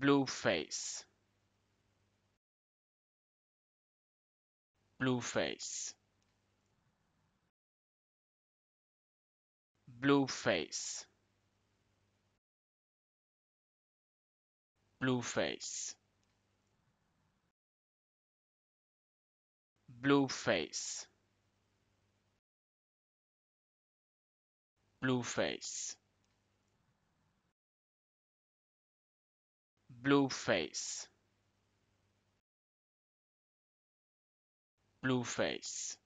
blue face. Blue face. Blue face. Blue face. Blue face. Blue face. blue face. Blue face.